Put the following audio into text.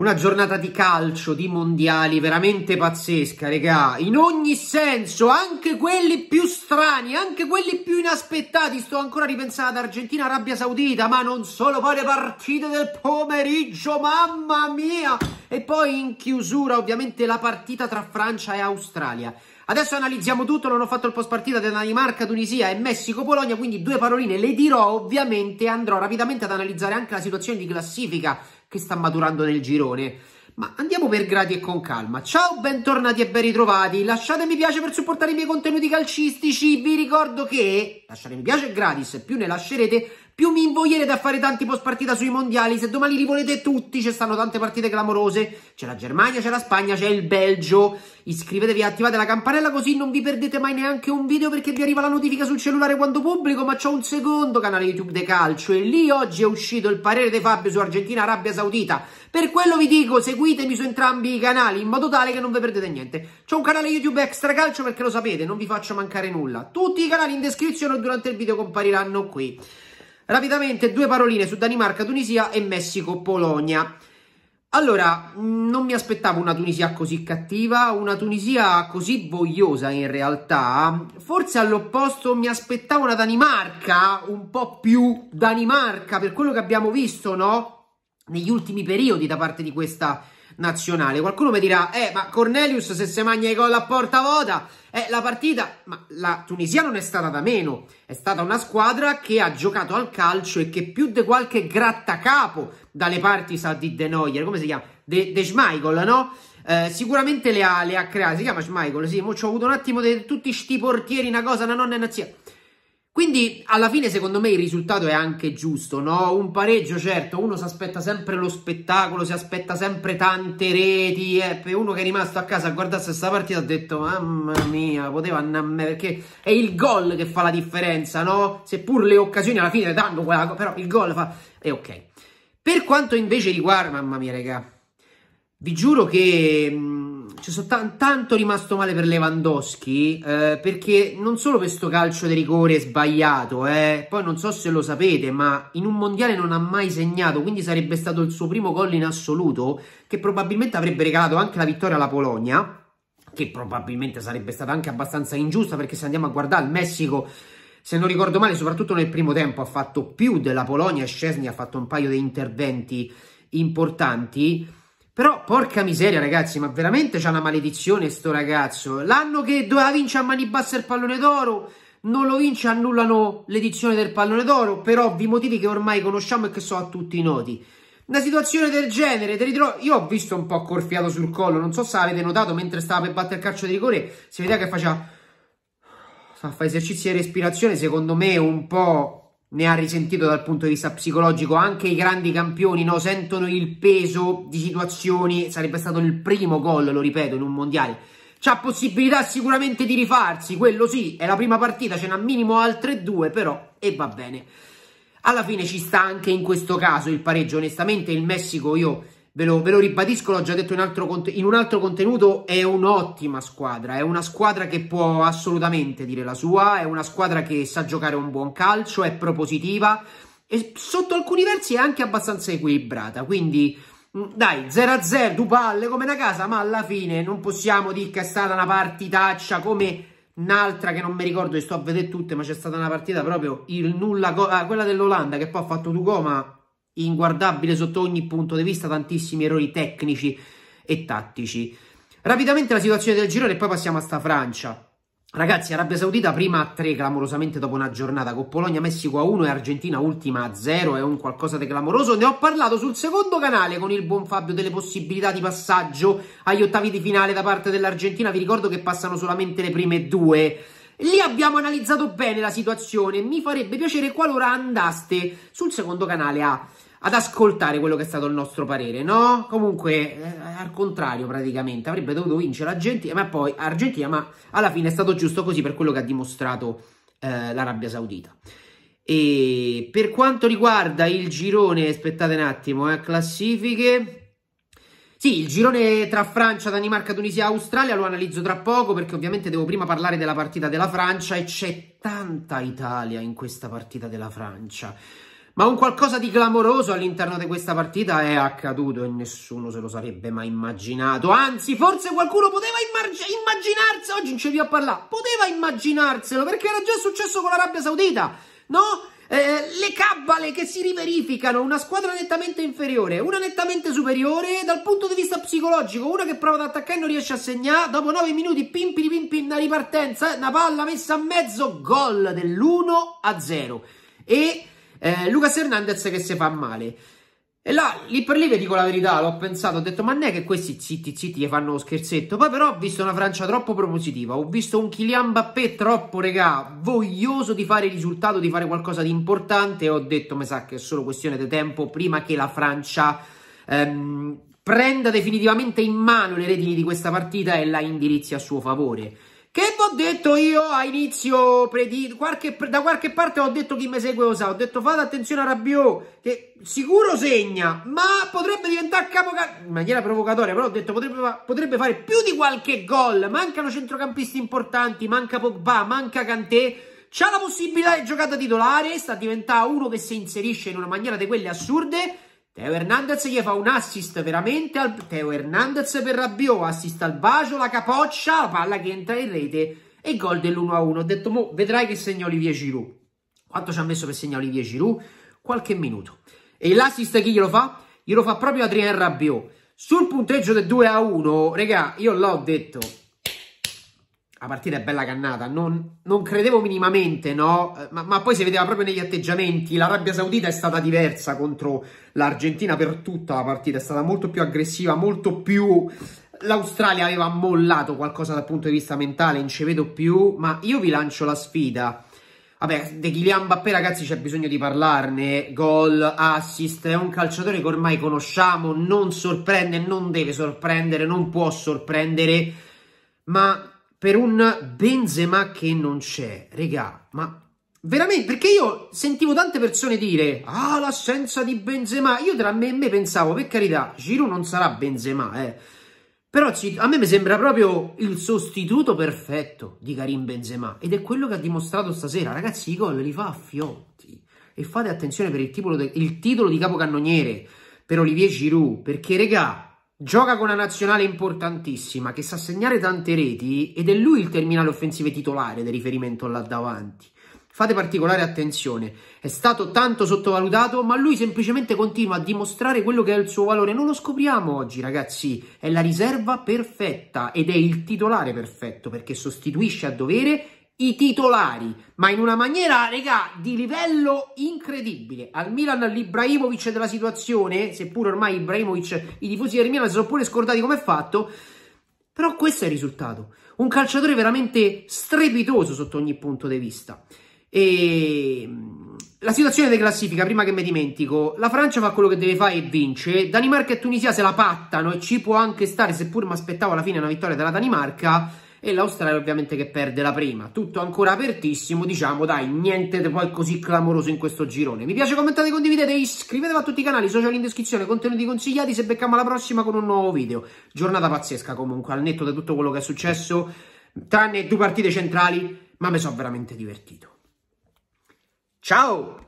Una giornata di calcio, di mondiali, veramente pazzesca, regà. In ogni senso, anche quelli più strani, anche quelli più inaspettati. Sto ancora ripensando ad Argentina, Arabia Saudita, ma non solo, poi le partite del pomeriggio, mamma mia! E poi in chiusura, ovviamente, la partita tra Francia e Australia. Adesso analizziamo tutto, non ho fatto il post partita della Danimarca, Tunisia e Messico-Polonia, quindi due paroline le dirò, ovviamente andrò rapidamente ad analizzare anche la situazione di classifica che sta maturando nel girone. Ma andiamo per gradi e con calma. Ciao, bentornati e ben ritrovati. Lasciate mi piace per supportare i miei contenuti calcistici. Vi ricordo che lasciare mi piace è gratis, più ne lascerete più mi invoglierete a fare tanti post partita sui mondiali. Se domani li volete tutti, ci stanno tante partite clamorose. C'è la Germania, c'è la Spagna, c'è il Belgio. Iscrivetevi e attivate la campanella così non vi perdete mai neanche un video perché vi arriva la notifica sul cellulare quando pubblico. Ma c'ho un secondo canale YouTube De Calcio e lì oggi è uscito il parere di Fabio su Argentina Arabia Saudita. Per quello vi dico, seguitemi su entrambi i canali in modo tale che non vi perdete niente. C'ho un canale YouTube Extra Calcio perché lo sapete, non vi faccio mancare nulla. Tutti i canali in descrizione o durante il video compariranno qui. Rapidamente due paroline su Danimarca, Tunisia e Messico, Polonia. Allora, non mi aspettavo una Tunisia così cattiva, una Tunisia così vogliosa in realtà. Forse all'opposto mi aspettavo una Danimarca un po' più Danimarca per quello che abbiamo visto, no? Negli ultimi periodi da parte di questa Tunisia nazionale. Qualcuno mi dirà, eh, ma Cornelius se si magna i gol a porta vuota, eh, la partita, ma la Tunisia non è stata da meno, è stata una squadra che ha giocato al calcio e che più di qualche grattacapo dalle parti sa di De Neuer, come si chiama? De, de Schmeichel, no? Eh, sicuramente le ha, le ha create, si chiama Schmeichel, sì, mo ci ho avuto un attimo di tutti sti portieri, una cosa, una nonna e una zia. Quindi alla fine secondo me il risultato è anche giusto, no? Un pareggio certo, uno si aspetta sempre lo spettacolo, si aspetta sempre tante reti, eh. uno che è rimasto a casa a guardarsi questa partita ha detto mamma mia, poteva andare a me, perché è il gol che fa la differenza, no? Seppur le occasioni alla fine le danno quella cosa, però il gol fa... E ok. Per quanto invece riguarda... Mamma mia raga, vi giuro che ci cioè, sono tanto rimasto male per Lewandowski eh, perché non solo questo calcio di rigore sbagliato, eh, poi non so se lo sapete, ma in un mondiale non ha mai segnato, quindi sarebbe stato il suo primo gol in assoluto che probabilmente avrebbe regalato anche la vittoria alla Polonia, che probabilmente sarebbe stata anche abbastanza ingiusta perché se andiamo a guardare il Messico se non ricordo male, soprattutto nel primo tempo ha fatto più della Polonia, Scesni ha fatto un paio di interventi importanti però, porca miseria, ragazzi, ma veramente c'è una maledizione sto ragazzo. L'anno che doveva vincere a mani basse il pallone d'oro, non lo vince, annullano l'edizione del pallone d'oro, per ovvi motivi che ormai conosciamo e che so a tutti noti. Una situazione del genere, te ritro... io ho visto un po' corfiato sul collo, non so se avete notato, mentre stava per battere il calcio di rigore, si vedeva che faceva... Fa esercizi di respirazione, secondo me un po' ne ha risentito dal punto di vista psicologico. Anche i grandi campioni no, sentono il peso di situazioni. Sarebbe stato il primo gol, lo ripeto, in un mondiale. C'ha possibilità sicuramente di rifarsi, quello sì, è la prima partita, ce n'ha minimo altre due, però, e va bene. Alla fine ci sta anche in questo caso il pareggio, onestamente il Messico io Ve lo, ve lo, ribadisco, l'ho già detto in, altro, in, un altro contenuto, è un'ottima squadra, è una squadra che può assolutamente dire la sua, è una squadra che sa giocare un buon calcio, è propositiva e sotto alcuni versi è anche abbastanza equilibrata, quindi mm, dai, 0-0, due palle come una casa, ma alla fine non possiamo dire che è stata una partitaccia come un'altra che non mi ricordo e sto a vedere tutte, ma c'è stata una partita proprio il nulla, ah, quella dell'Olanda che poi ha fatto Ducoma inguardabile sotto ogni punto di vista, tantissimi errori tecnici e tattici. Rapidamente la situazione del girone e poi passiamo a sta Francia. Ragazzi, Arabia Saudita prima a 3 clamorosamente dopo una giornata con Polonia, Messico a 1 e Argentina ultima a 0, è un qualcosa di clamoroso. Ne ho parlato sul secondo canale con il buon Fabio delle possibilità di passaggio agli ottavi di finale da parte dell'Argentina, vi ricordo che passano solamente le prime due. Lì abbiamo analizzato bene la situazione, mi farebbe piacere qualora andaste sul secondo canale a ad ascoltare quello che è stato il nostro parere, no? Comunque, eh, al contrario, praticamente, avrebbe dovuto vincere l'Argentina, ma poi Argentina, ma alla fine è stato giusto così per quello che ha dimostrato eh, l'Arabia Saudita. E per quanto riguarda il girone, aspettate un attimo, eh, classifiche... Sì, il girone tra Francia, Danimarca, Tunisia e Australia lo analizzo tra poco perché ovviamente devo prima parlare della partita della Francia e c'è tanta Italia in questa partita della Francia. Ma un qualcosa di clamoroso all'interno di questa partita è accaduto e nessuno se lo sarebbe mai immaginato. Anzi, forse qualcuno poteva immaginarselo, oggi non ci vi a parlare, poteva immaginarselo perché era già successo con l'Arabia Saudita, no? Eh, eh le cabbale che si riverificano, una squadra nettamente inferiore, una nettamente superiore dal punto di vista psicologico, una che prova ad attaccare e non riesce a segnare, dopo 9 minuti pimpi di pimpi una ripartenza, eh, una palla messa a mezzo, gol dell'1 a 0. E eh, Lucas Hernandez che si fa male. E là, lì per lì vi dico la verità, l'ho pensato, ho detto ma non è che questi zitti zitti gli fanno lo scherzetto. Poi però ho visto una Francia troppo propositiva, ho visto un Kylian Mbappé troppo, regà, voglioso di fare il risultato, di fare qualcosa di importante e ho detto, mi sa che è solo questione di tempo prima che la Francia ehm, prenda definitivamente in mano le redini di questa partita e la indirizzi a suo favore. Che vi ho detto io a inizio predito, qualche, da qualche parte ho detto chi mi segue lo sa, ho detto fate attenzione a Rabiot, che sicuro segna, ma potrebbe diventare capocannoniere, in maniera provocatoria, però ho detto potrebbe, potrebbe, fare più di qualche gol, mancano centrocampisti importanti, manca Pogba, manca Kanté, c'ha la possibilità di giocare da titolare, sta diventando uno che si inserisce in una maniera di quelle assurde, Teo Hernandez gli fa un assist veramente al... Teo Hernandez per Rabiot, assist al bacio, la capoccia, la palla che entra in rete e gol dell'1-1. Ho detto, mo, vedrai che segna Olivier Giroud. Quanto ci ha messo per segnare Olivier Giroud? Qualche minuto. E l'assist chi glielo fa? Glielo fa proprio Adrien Rabiot. Sul punteggio del 2-1, regà, io l'ho detto, la partita è bella cannata, non, non credevo minimamente, no? Eh, ma, ma, poi si vedeva proprio negli atteggiamenti, l'Arabia Saudita è stata diversa contro l'Argentina per tutta la partita, è stata molto più aggressiva, molto più... L'Australia aveva mollato qualcosa dal punto di vista mentale, non ci vedo più, ma io vi lancio la sfida. Vabbè, De Kylian Mbappé ragazzi c'è bisogno di parlarne, gol, assist, è un calciatore che ormai conosciamo, non sorprende, non deve sorprendere, non può sorprendere, ma per un Benzema che non c'è. Regà, ma veramente, perché io sentivo tante persone dire ah, l'assenza di Benzema. Io tra me e me pensavo, per carità, Giroud non sarà Benzema, eh. Però a me mi sembra proprio il sostituto perfetto di Karim Benzema ed è quello che ha dimostrato stasera. Ragazzi, i gol li fa a fiotti. E fate attenzione per il, de, il titolo di capocannoniere per Olivier Giroud, perché regà, Gioca con una nazionale importantissima che sa segnare tante reti ed è lui il terminale offensive titolare del riferimento là davanti. Fate particolare attenzione, è stato tanto sottovalutato, ma lui semplicemente continua a dimostrare quello che è il suo valore. Non lo scopriamo oggi, ragazzi, è la riserva perfetta ed è il titolare perfetto perché sostituisce a dovere i titolari, ma in una maniera, regà, di livello incredibile. Al Milan l'Ibrahimovic della situazione, seppur ormai Ibrahimovic, i tifosi del Milan si sono pure scordati come è fatto, però questo è il risultato. Un calciatore veramente strepitoso sotto ogni punto di vista. E... Mm, la situazione di classifica, prima che mi dimentico, la Francia fa quello che deve fare e vince, Danimarca e Tunisia se la pattano e ci può anche stare, seppur mi aspettavo alla fine una vittoria della Danimarca, e l'Australia ovviamente che perde la prima. Tutto ancora apertissimo, diciamo dai, niente di poi così clamoroso in questo girone. Mi piace, commentate, condividete, iscrivetevi a tutti i canali, social in descrizione, contenuti consigliati, se becchiamo la prossima con un nuovo video. Giornata pazzesca comunque, al netto di tutto quello che è successo, tranne due partite centrali, ma mi sono veramente divertito. Ciao!